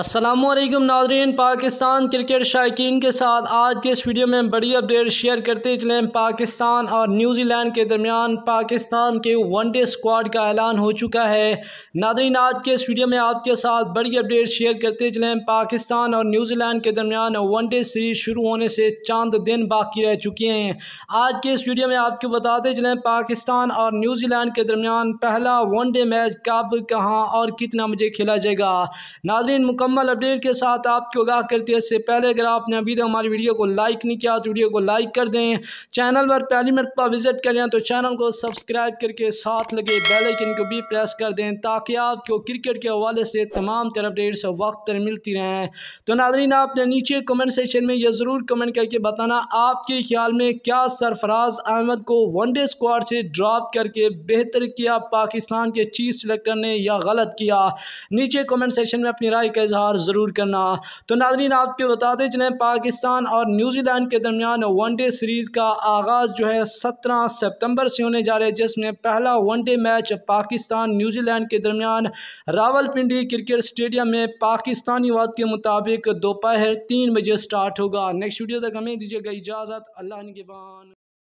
असलम नाजरीन पाकिस्तान क्रिकेट शायकीन के साथ आज के इस वीडियो में बड़ी अपडेट शेयर करते चलें पाकिस्तान और न्यूजीलैंड के दरमियान पाकिस्तान के वनडे स्क्वाड का ऐलान हो चुका है नाजरीन आज के इस वीडियो में आपके साथ बड़ी अपडेट शेयर करते चलें पाकिस्तान और न्यूजीलैंड के दरमियान वनडे सीरीज शुरू होने से चंद दिन बाकी रह चुके हैं आज के इस वीडियो में आपको बताते चलें पाकिस्तान और न्यूजीलैंड के दरमियान पहला वनडे मैच कब कहाँ और कितना मुझे खेला जाएगा नाजरीन मुकम्मल मुकम्मल अपडेट के साथ आपको आगाह करती है इससे पहले अगर आपने अभी तक हमारी वीडियो को लाइक नहीं किया तो वीडियो को लाइक कर दें चैनल पर पहली मरतबा विजिट करें तो चैनल को सब्सक्राइब करके साथ लगे बेलाइकन को भी प्रेस कर दें ताकि आपको क्रिकेट के हवाले से तमाम तर अपडेट्स वक्त पर मिलती रहें तो नाजरीन आपने नीचे कमेंट सेक्शन में यह ज़रूर कमेंट करके बताना आपके ख्याल में क्या सरफराज अहमद को वनडे स्क्वाड से ड्रॉप करके बेहतर किया पाकिस्तान के चीफ सेलेक्टर ने या गलत किया नीचे कमेंट सेक्शन में अपनी राय का इजहार ज़रूर करना तो नाजरीन आपके बताते चलें पाकिस्तान और न्यूजीलैंड के दरमियान वन डे सीरीज़ का आगाज़ जो है सत्रह सितम्बर से होने जा रहे है जिसमें पहला one day match Pakistan New Zealand के दरमियान रावलपिंडी क्रिकेट स्टेडियम में पाकिस्तानी वाद के मुताबिक दोपहर तीन बजे स्टार्ट होगा नेक्स्ट वीडियो तक हमें दीजिएगा इजाज़त अल्लाह के बान